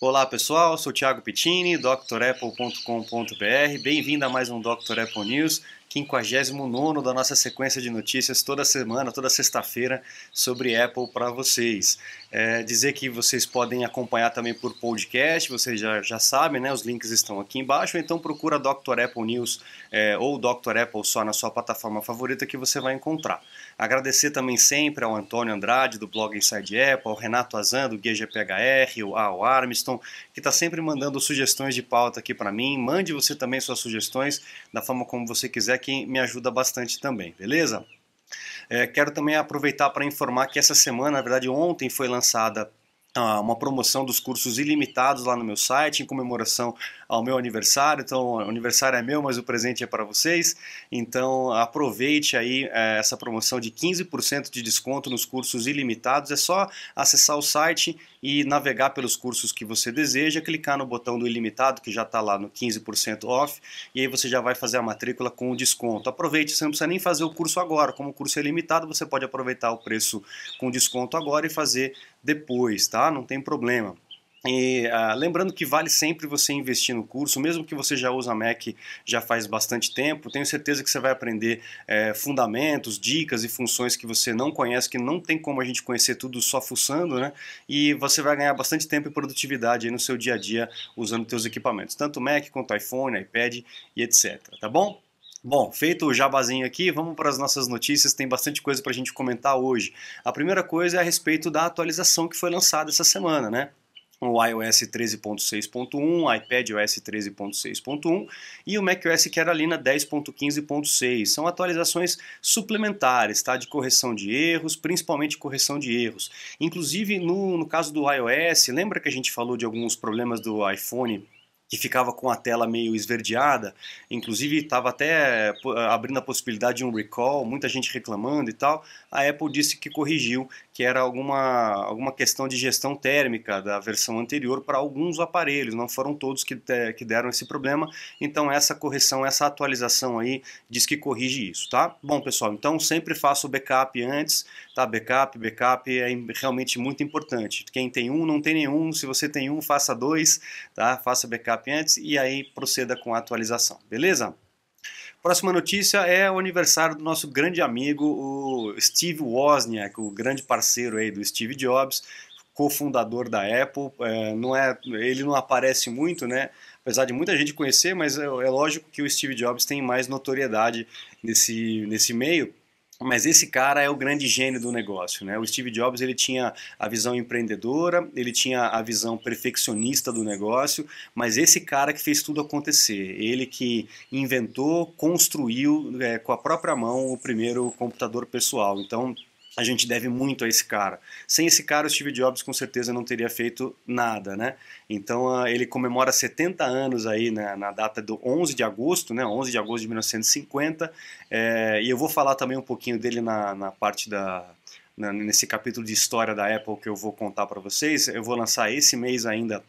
Olá pessoal, sou Thiago Pittini, drapple.com.br. Bem-vindo a mais um Dr. Apple News, 59 da nossa sequência de notícias toda semana, toda sexta-feira sobre Apple para vocês. É, dizer que vocês podem acompanhar também por podcast, vocês já, já sabem, né? Os links estão aqui embaixo, então procura Dr. Apple News é, ou Dr. Apple só na sua plataforma favorita que você vai encontrar. Agradecer também sempre ao Antônio Andrade, do blog Inside Apple, ao Renato Azan, do GGPHR, ao Armiston, que está sempre mandando sugestões de pauta aqui para mim. Mande você também suas sugestões da forma como você quiser, que me ajuda bastante também, beleza? É, quero também aproveitar para informar que essa semana, na verdade ontem, foi lançada uma promoção dos cursos ilimitados lá no meu site em comemoração ao meu aniversário. Então, o aniversário é meu, mas o presente é para vocês. Então, aproveite aí é, essa promoção de 15% de desconto nos cursos ilimitados. É só acessar o site e navegar pelos cursos que você deseja, clicar no botão do ilimitado que já está lá no 15% off e aí você já vai fazer a matrícula com o desconto. Aproveite, você não precisa nem fazer o curso agora. Como o curso é limitado, você pode aproveitar o preço com desconto agora e fazer depois, tá? Não tem problema. E, ah, lembrando que vale sempre você investir no curso, mesmo que você já usa Mac já faz bastante tempo, tenho certeza que você vai aprender é, fundamentos, dicas e funções que você não conhece, que não tem como a gente conhecer tudo só fuçando, né? E você vai ganhar bastante tempo e produtividade no seu dia a dia usando seus equipamentos, tanto Mac quanto iPhone, iPad e etc. Tá bom? Bom, feito o jabazinho aqui, vamos para as nossas notícias, tem bastante coisa para a gente comentar hoje. A primeira coisa é a respeito da atualização que foi lançada essa semana, né? o iOS 13.6.1, iPadOS 13.6.1 e o macOS Carolina 10.15.6. São atualizações suplementares, tá? De correção de erros, principalmente correção de erros. Inclusive, no, no caso do iOS, lembra que a gente falou de alguns problemas do iPhone que ficava com a tela meio esverdeada, inclusive estava até eh, abrindo a possibilidade de um recall, muita gente reclamando e tal. A Apple disse que corrigiu que era alguma, alguma questão de gestão térmica da versão anterior para alguns aparelhos, não foram todos que, que deram esse problema, então essa correção, essa atualização aí diz que corrige isso, tá? Bom pessoal, então sempre faço o backup antes, tá? Backup, backup é realmente muito importante, quem tem um, não tem nenhum, se você tem um, faça dois, tá? Faça backup antes e aí proceda com a atualização, beleza? Próxima notícia é o aniversário do nosso grande amigo, o Steve Wozniak, o grande parceiro aí do Steve Jobs, cofundador da Apple. É, não é, ele não aparece muito, né? Apesar de muita gente conhecer, mas é, é lógico que o Steve Jobs tem mais notoriedade nesse, nesse meio mas esse cara é o grande gênio do negócio, né? O Steve Jobs ele tinha a visão empreendedora, ele tinha a visão perfeccionista do negócio, mas esse cara que fez tudo acontecer, ele que inventou, construiu é, com a própria mão o primeiro computador pessoal. Então a gente deve muito a esse cara. Sem esse cara, o Steve Jobs com certeza não teria feito nada, né? Então ah, ele comemora 70 anos aí né, na data do 11 de agosto, né? 11 de agosto de 1950. É, eh, e eu vou falar também um pouquinho dele na, na parte da na, nesse capítulo de história da Apple que eu vou contar para vocês. Eu vou lançar esse mês ainda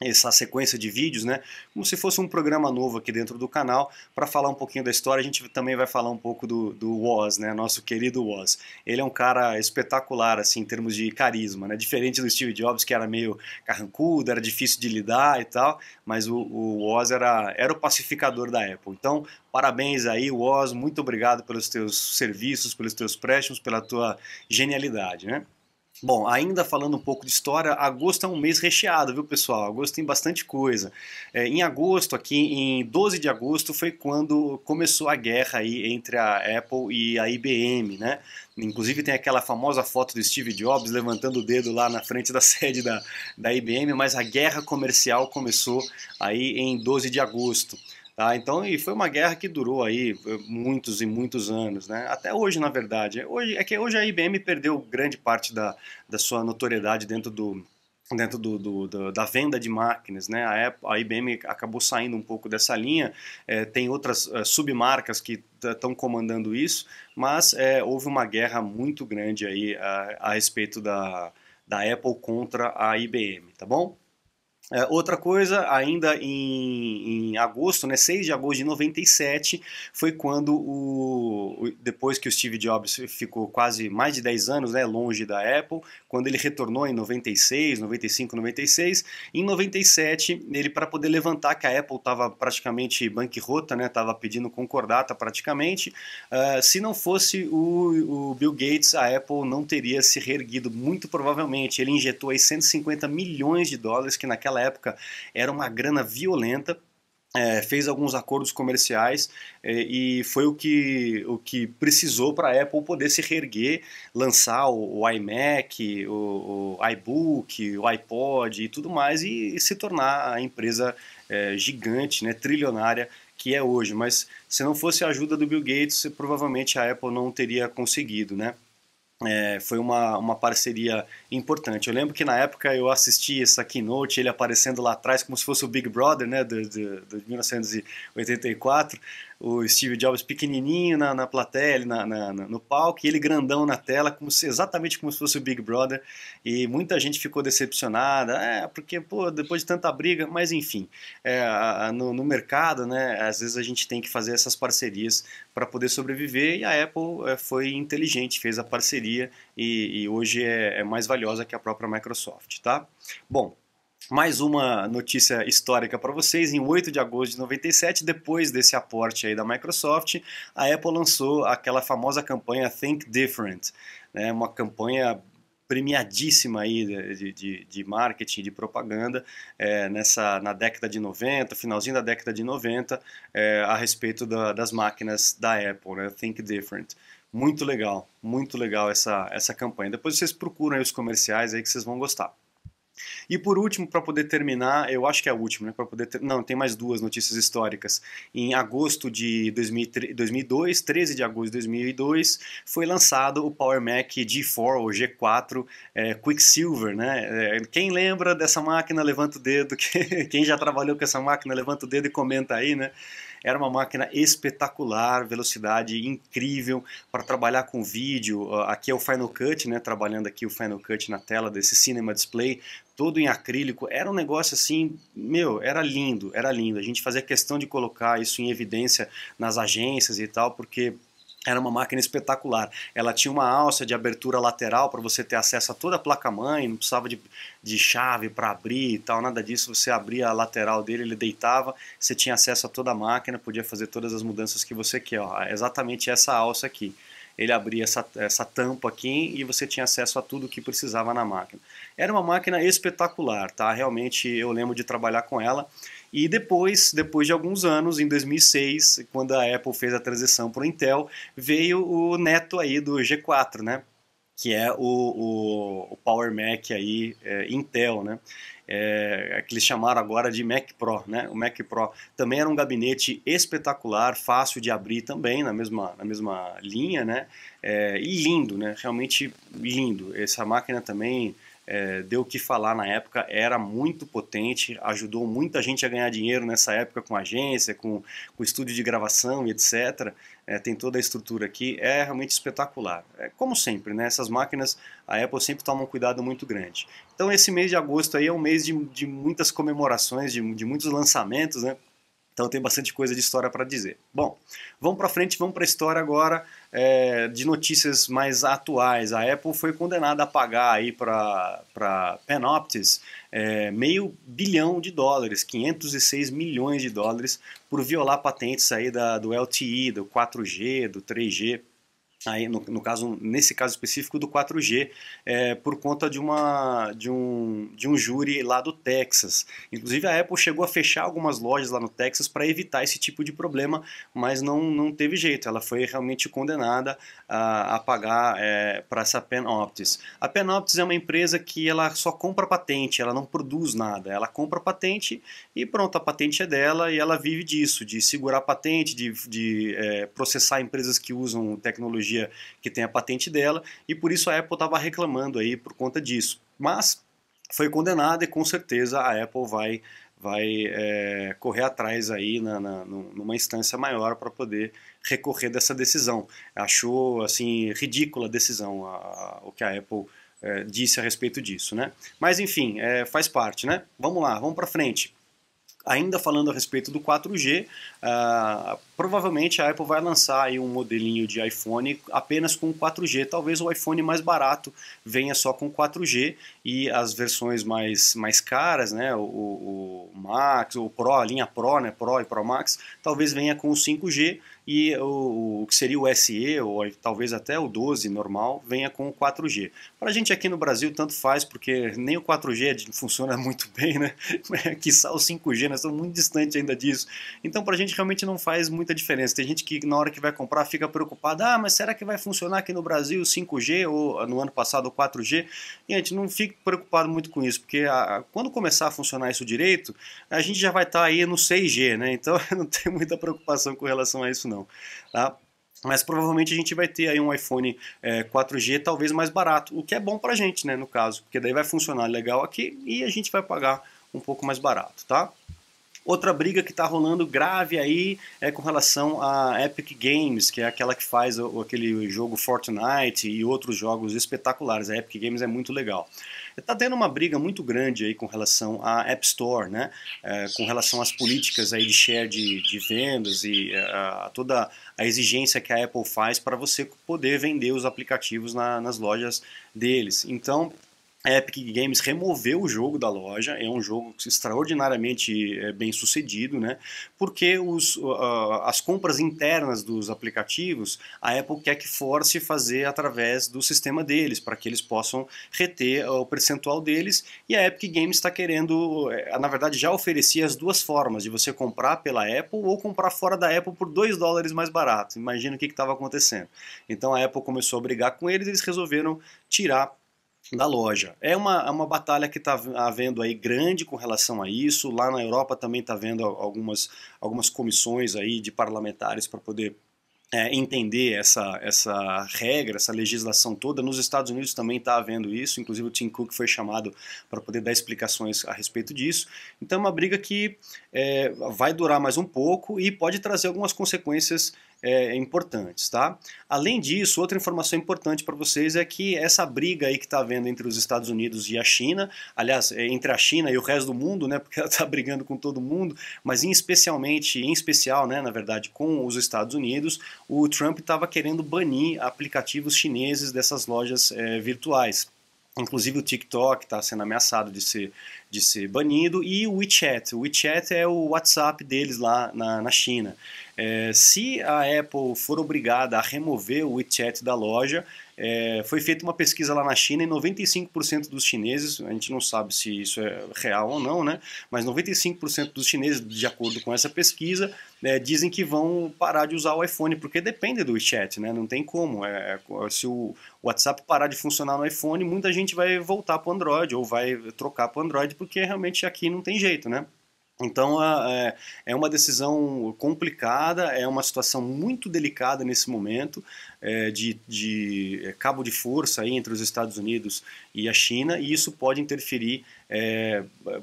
essa sequência de vídeos, né? Como se fosse um programa novo aqui dentro do canal para falar um pouquinho da história. A gente também vai falar um pouco do, do Woz, né? Nosso querido Woz. Ele é um cara espetacular, assim, em termos de carisma, né? Diferente do Steve Jobs, que era meio carrancudo, era difícil de lidar e tal, mas o, o Woz era, era o pacificador da Apple. Então, parabéns aí, Woz. Muito obrigado pelos teus serviços, pelos teus préstimos, pela tua genialidade, né? Bom, ainda falando um pouco de história, agosto é um mês recheado, viu pessoal? Agosto tem bastante coisa. É, em agosto, aqui em 12 de agosto, foi quando começou a guerra aí entre a Apple e a IBM, né? Inclusive tem aquela famosa foto do Steve Jobs levantando o dedo lá na frente da sede da, da IBM, mas a guerra comercial começou aí em 12 de agosto. Tá? Então, e foi uma guerra que durou aí eh, muitos e muitos anos, né? Até hoje, na verdade. Hoje, é que hoje a IBM perdeu grande parte da, da sua notoriedade dentro do, dentro do, do, do, da venda de máquinas, né? A, Apple, a, IBM acabou saindo um pouco dessa linha, é, tem outras é, submarcas que estão comandando isso, mas é, houve uma guerra muito grande aí a, a respeito da, da Apple contra a IBM, tá bom? É, outra coisa, ainda em, em, agosto, né, 6 de agosto de 97, foi quando, o, depois que o Steve Jobs ficou quase mais de 10 anos né, longe da Apple, quando ele retornou em 96, 95, 96, em 97, ele para poder levantar que a Apple estava praticamente banquerota, estava né, pedindo concordata praticamente, uh, se não fosse o, o Bill Gates, a Apple não teria se reerguido, muito provavelmente. Ele injetou aí 150 milhões de dólares, que naquela naquela época era uma grana violenta. É, fez alguns acordos comerciais é, e foi o que, o que precisou para a Apple poder se reerguer, lançar o, o iMac, o, o, iBook, o iPod e tudo mais e, e se tornar a empresa é, gigante, né, trilionária que é hoje. Mas se não fosse a ajuda do Bill Gates, provavelmente a Apple não teria conseguido, né? É, foi uma, uma parceria importante. Eu lembro que na época eu assisti essa keynote, ele aparecendo lá atrás como se fosse o Big Brother, né, de, de, de 1984 o Steve Jobs pequenininho na, na plateia, na, na, no palco, e ele grandão na tela, como se, exatamente como se fosse o Big Brother. E muita gente ficou decepcionada, é, porque pô, depois de tanta briga, mas enfim, é, no, no, mercado, né, às vezes a gente tem que fazer essas parcerias para poder sobreviver, e a Apple é, foi inteligente, fez a parceria e, e hoje é, é mais valiosa que a própria Microsoft, tá? Bom, mais uma notícia histórica para vocês. Em 8 de agosto de 97, depois desse aporte aí da Microsoft, a Apple lançou aquela famosa campanha Think Different, né? uma campanha premiadíssima aí de, de, de, marketing, de propaganda é, nessa na década de 90, finalzinho da década de 90, é, a respeito da, das máquinas da Apple, né? Think Different. Muito legal, muito legal essa, essa campanha. Depois vocês procuram os comerciais aí que vocês vão gostar. E por último, para poder terminar, eu acho que é a última, né? Para poder ter... não, tem mais duas notícias históricas. Em agosto de 2003, 2002, 13 de agosto de 2002, foi lançado o Power Mac G4 ou G4 é, Quicksilver, né? É, quem lembra dessa máquina levanta o dedo. Quem já trabalhou com essa máquina levanta o dedo e comenta aí, né? Era uma máquina espetacular, velocidade incrível para trabalhar com vídeo. Aqui é o Final Cut, né? Trabalhando aqui o Final Cut na tela desse Cinema Display todo em acrílico. Era um negócio assim, meu, era lindo, era lindo. A gente fazia questão de colocar isso em evidência nas agências e tal, porque era uma máquina espetacular. Ela tinha uma alça de abertura lateral para você ter acesso a toda a placa-mãe, não precisava de, de chave para abrir e tal, nada disso. Você abria a lateral dele, ele deitava, você tinha acesso a toda a máquina, podia fazer todas as mudanças que você quer. Ó, é exatamente essa alça aqui ele abria essa, essa tampa aqui e você tinha acesso a tudo o que precisava na máquina. Era uma máquina espetacular, tá? Realmente eu lembro de trabalhar com ela. E depois, depois de alguns anos, em 2006, quando a Apple fez a transição para o Intel, veio o neto aí do G4, né? que é o, o, o Power Mac aí, é, Intel, né? É, é, que eles chamaram agora de Mac Pro, né? O Mac Pro também era um gabinete espetacular, fácil de abrir também na mesma, na mesma linha, né? É, e lindo, né? Realmente lindo. Essa máquina também é, deu o que falar na época, era muito potente, ajudou muita gente a ganhar dinheiro nessa época com agência, com, com estúdio de gravação e etc é, tem toda a estrutura aqui, é realmente espetacular. É, como sempre, né, essas máquinas, a Apple sempre toma um cuidado muito grande. Então esse mês de agosto aí é um mês de, de muitas comemorações, de, de muitos lançamentos, né? Então tem bastante coisa de história para dizer. Bom, vamos para frente, vamos para a história agora é, de notícias mais atuais. A Apple foi condenada a pagar aí para Panoptis é, meio bilhão de dólares, 506 milhões de dólares, por violar patentes aí da, do LTE, do 4G, do 3G aí no, no, caso nesse caso específico do 4G é, por conta de uma de um, de um júri lá do Texas inclusive a Apple chegou a fechar algumas lojas lá no Texas para evitar esse tipo de problema mas não, não teve jeito ela foi realmente condenada a, a pagar é, para essa Penoptis a Penoptis é uma empresa que ela só compra patente ela não produz nada ela compra patente e pronto a patente é dela e ela vive disso de segurar patente de, de é, processar empresas que usam tecnologia tecnologia que tem a patente dela, e por isso a Apple estava reclamando aí por conta disso. Mas foi condenada e com certeza a Apple vai vai é, correr atrás aí na, na, numa instância maior para poder recorrer dessa decisão. Achou assim ridícula a decisão, a, a, o que a Apple é, disse a respeito disso, né? Mas enfim, é, faz parte, né? Vamos lá, vamos para frente. Ainda falando a respeito do 4G, uh, ah, provavelmente a Apple vai lançar um modelinho de iPhone apenas com 4G. Talvez o iPhone mais barato venha só com 4G e as versões mais, mais caras, né, o, o Max, o Pro, a linha Pro, né, Pro e Pro Max, talvez venha com o 5G e o, o, que seria o SE, ou talvez até o 12 normal, venha com o 4G. Para a gente aqui no Brasil, tanto faz, porque nem o 4G é funciona muito bem, né? É, quiçá o 5G, nós estamos muito distante ainda disso. Então, para a gente realmente não faz muita diferença. Tem gente que na hora que vai comprar fica preocupada: ah, mas será que vai funcionar aqui no Brasil o 5G ou ah, no ano passado o 4G? E a gente não fique preocupado muito com isso, porque a, ah, ah, quando começar a funcionar isso direito, a gente já vai estar tá aí no 6G, né? Então, não tem muita preocupação com relação a isso, não não. Tá? Mas provavelmente a gente vai ter aí um iPhone é, 4G talvez mais barato, o que é bom pra gente, né, no caso, porque daí vai funcionar legal aqui e a gente vai pagar um pouco mais barato, tá? Outra briga que está rolando grave aí é com relação à Epic Games, que é aquela que faz o, aquele jogo Fortnite e outros jogos espetaculares. A Epic Games é muito legal. Está tendo uma briga muito grande aí com relação à App Store, né? É, com relação às políticas aí de share de, de vendas e é, a, a toda a exigência que a Apple faz para você poder vender os aplicativos na, nas lojas deles. Então, a Epic Games removeu o jogo da loja, é um jogo extraordinariamente é, bem sucedido, né? Porque os, uh, as compras internas dos aplicativos, a Apple quer que force fazer através do sistema deles, para que eles possam reter eh, o percentual deles, e a Epic Games está querendo, eh, na verdade já oferecia as duas formas, de você comprar pela Apple ou comprar fora da Apple por 2 dólares mais barato, imagina o que estava acontecendo. Então a Apple começou a brigar com eles, eles resolveram tirar da loja. É uma, é uma batalha que está havendo aí grande com relação a isso. Lá na Europa também está havendo algumas, algumas comissões aí de parlamentares para poder é, entender essa, essa regra, essa legislação toda. Nos Estados Unidos também está havendo isso, inclusive o Tim Cook foi chamado para poder dar explicações a respeito disso. Então é uma briga que é, vai durar mais um pouco e pode trazer algumas consequências é, é, importantes, tá? Além disso, outra informação importante para vocês é que essa briga aí que está havendo entre os Estados Unidos e a China, aliás, é, entre a China e o resto do mundo, né, porque ela está brigando com todo mundo, mas em especialmente, em especial, né, na verdade, com os Estados Unidos, o Trump estava querendo banir aplicativos chineses dessas lojas é, virtuais. Inclusive o TikTok está sendo ameaçado de ser de ser banido, e o WeChat. O WeChat é o WhatsApp deles lá na, na China. É, se a Apple for obrigada a remover o WeChat da loja, é, foi feita uma pesquisa lá na China e 95% dos chineses, a gente não sabe se isso é real ou não, né? Mas 95% dos chineses, de acordo com essa pesquisa, é, dizem que vão parar de usar o iPhone porque depende do WeChat, né? Não tem como. É, é se o WhatsApp parar de funcionar no iPhone, muita gente vai voltar para o Android ou vai trocar para o Android porque realmente aqui não tem jeito, né? Então é, é uma decisão complicada, é uma situação muito delicada nesse momento é, de, de é, cabo de força aí entre os Estados Unidos e a China e isso pode interferir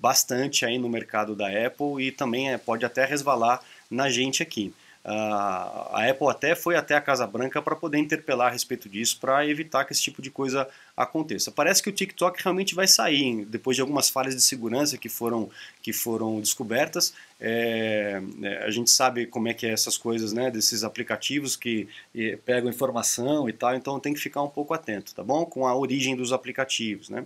bastante aí no mercado da Apple e também pode até resvalar na gente aqui. Ah, a Apple até foi até a Casa Branca para poder interpelar a respeito disso, para evitar que esse tipo de coisa aconteça. Parece que o TikTok realmente vai sair, depois de algumas falhas de segurança que foram, que foram descobertas. É, é, a gente sabe como é que é essas coisas, né, desses aplicativos que é, pegam informação e tal, então tem que ficar um pouco atento, tá bom? Com a origem dos aplicativos, né?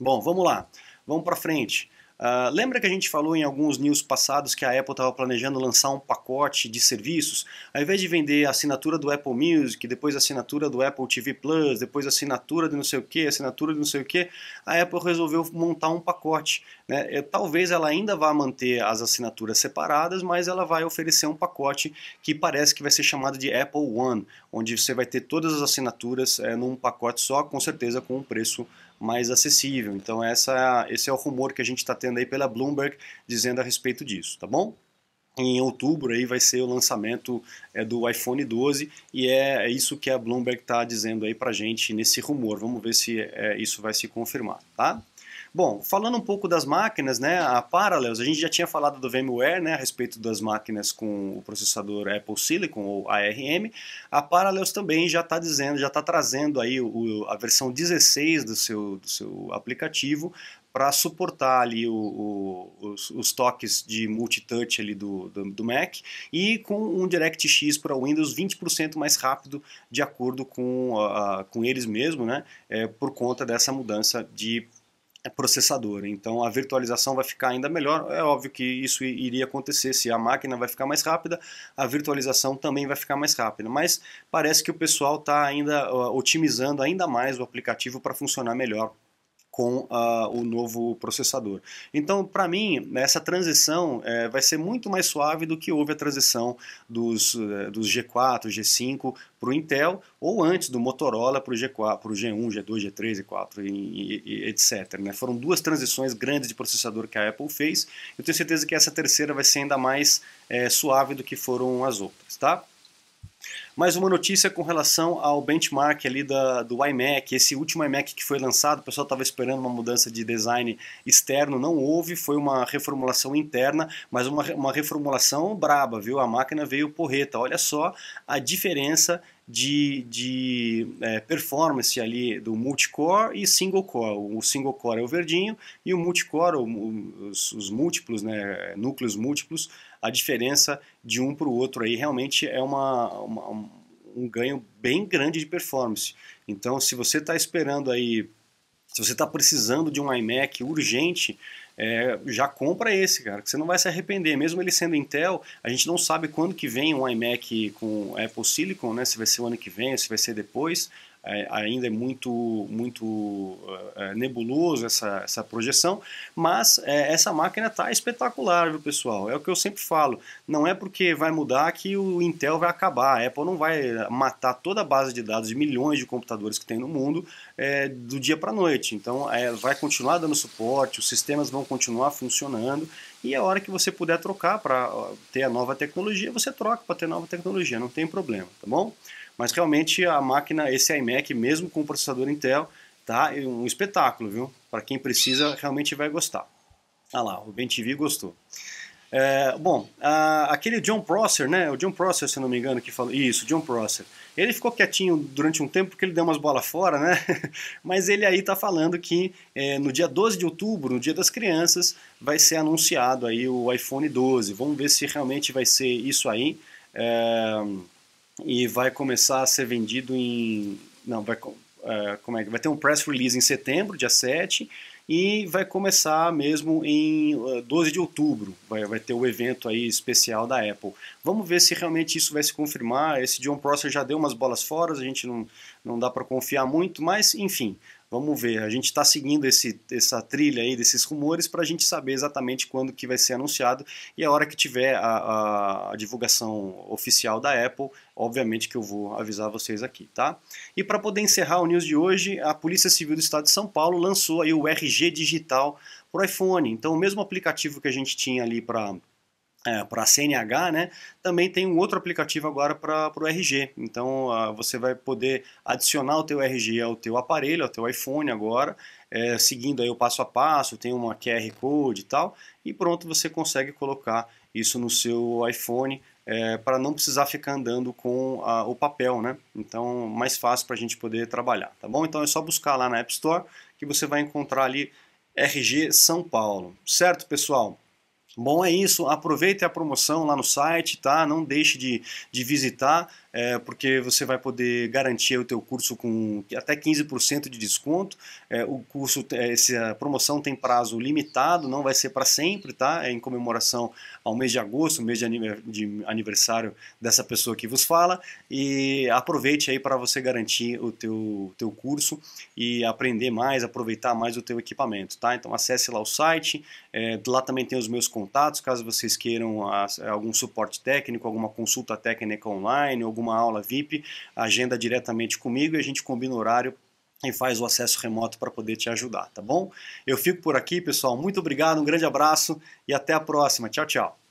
Bom, vamos lá, vamos para frente. Uh, lembra que a gente falou em alguns news passados que a Apple estava planejando lançar um pacote de serviços? Ao invés de vender a assinatura do Apple Music, depois a assinatura do Apple TV Plus, depois a assinatura de não sei o que, assinatura de não sei o que, a Apple resolveu montar um pacote. Né? É, talvez ela ainda vá manter as assinaturas separadas, mas ela vai oferecer um pacote que parece que vai ser chamado de Apple One, onde você vai ter todas as assinaturas é, num pacote só, com certeza com um preço mais acessível. Então essa, esse é o rumor que a gente está tendo aí pela Bloomberg dizendo a respeito disso, tá bom? Em outubro aí vai ser o lançamento é, do iPhone 12 e é, é, isso que a Bloomberg está dizendo aí para gente nesse rumor. Vamos ver se é, isso vai se confirmar, tá? Bom, falando um pouco das máquinas, né, a Parallels, a gente já tinha falado do VMware, né, a respeito das máquinas com o processador Apple Silicon ou ARM. A Parallels também já está dizendo, já está trazendo aí o, a versão 16 do seu, do seu aplicativo para suportar ali o, o, os, os, toques de multi-touch ali do, do, do, Mac e com um DirectX para Windows 20% mais rápido de acordo com, ah, ah, com eles mesmo, né? É, por conta dessa mudança de é processador. Então a virtualização vai ficar ainda melhor. É óbvio que isso iria acontecer se a máquina vai ficar mais rápida, a virtualização também vai ficar mais rápida. Mas parece que o pessoal está ainda otimizando ainda mais o aplicativo para funcionar melhor com ah, o novo processador. Então, para mim, essa transição eh, vai ser muito mais suave do que houve a transição dos, eh, dos G4, G5 para o Intel, ou antes do Motorola para o G4, para o G1, G2, G3, G4, e, e, etc. Né? Foram duas transições grandes de processador que a Apple fez. Eu tenho certeza que essa terceira vai ser ainda mais eh, suave do que foram as outras, tá? Mais uma notícia com relação ao benchmark ali da, do iMac, esse último iMac que foi lançado, o pessoal estava esperando uma mudança de design externo, não houve, foi uma reformulação interna, mas uma, uma reformulação braba, viu? A máquina veio porreta, olha só a diferença de, de é, performance ali do multicore e single core. O single core é o verdinho e o multicore, os, os múltiplos, né, núcleos múltiplos, a diferença de um para o outro aí realmente é uma, uma, um ganho bem grande de performance. Então, se você está esperando aí, se você está precisando de um iMac urgente, é, já compra esse, cara, que você não vai se arrepender. Mesmo ele sendo Intel, a gente não sabe quando que vem um iMac com Apple Silicon, né? Se vai ser o ano que vem, se vai ser depois ainda é muito, muito eh, eh, nebuloso essa, essa projeção, mas é, essa máquina está espetacular, viu pessoal? É o que eu sempre falo, não é porque vai mudar que o Intel vai acabar, a Apple não vai matar toda a base de dados de milhões de computadores que tem no mundo do dia para a noite, então vai continuar dando suporte, os sistemas vão continuar funcionando e a hora que você puder trocar para ter a nova tecnologia, você troca para ter nova tecnologia, não tem problema, tá bom? Mas realmente a máquina, esse iMac, mesmo com o processador Intel, tá um espetáculo, viu? Para quem precisa, realmente vai gostar. Ah lá, o BenTV gostou. É, bom, a, aquele John Prosser, né? O John Prosser, se não me engano, que falou. Isso, John Prosser. Ele ficou quietinho durante um tempo porque ele deu umas bolas fora, né? Mas ele aí tá falando que é, no dia 12 de outubro, no dia das crianças, vai ser anunciado aí o iPhone 12. Vamos ver se realmente vai ser isso aí. É e vai começar a ser vendido em. Não, vai, uh, como é, vai ter um press release em setembro, dia 7, e vai começar mesmo em 12 é, de outubro. Vai, vai ter o evento aí especial da Apple. Vamos ver se realmente isso vai se confirmar. Esse John Prosser já deu umas bolas fora, a gente não, não dá para confiar muito, mas enfim, Vamos ver, a gente está seguindo esse, essa trilha aí desses rumores para a gente saber exatamente quando que vai ser anunciado e a hora que tiver a, a, a divulgação oficial da Apple, obviamente que eu vou avisar vocês aqui, tá? E para poder encerrar o news de hoje, a Polícia Civil do Estado de São Paulo lançou aí o RG Digital para o iPhone. Então o mesmo aplicativo que a gente tinha ali para é, para a CNH, né, também tem um outro aplicativo agora para o RG. Então ah, você vai poder adicionar o teu RG ao teu aparelho, ao teu iPhone agora, é, seguindo aí o passo a passo, tem uma QR Code e tal, e pronto, você consegue colocar isso no seu iPhone é, para não precisar ficar andando com a, ah, o papel, né? Então mais fácil para a gente poder trabalhar, tá bom? Então é só buscar lá na App Store que você vai encontrar ali RG São Paulo, certo pessoal? Bom, é isso. Aproveite a promoção lá no site, tá? Não deixe de, de visitar é, porque você vai poder garantir o teu curso com até 15% de desconto. É, o curso, é, essa promoção tem prazo limitado, não vai ser para sempre, tá? É em comemoração ao mês de agosto, mês de aniversário dessa pessoa que vos fala. E aproveite aí para você garantir o teu, teu curso e aprender mais, aproveitar mais o teu equipamento, tá? Então acesse lá o site, é, lá também tem os meus contatos, caso vocês queiram algum suporte técnico, alguma consulta técnica online, alguma uma aula VIP, agenda diretamente comigo e a gente combina o horário e faz o acesso remoto para poder te ajudar, tá bom? Eu fico por aqui, pessoal. Muito obrigado, um grande abraço e até a próxima. Tchau, tchau.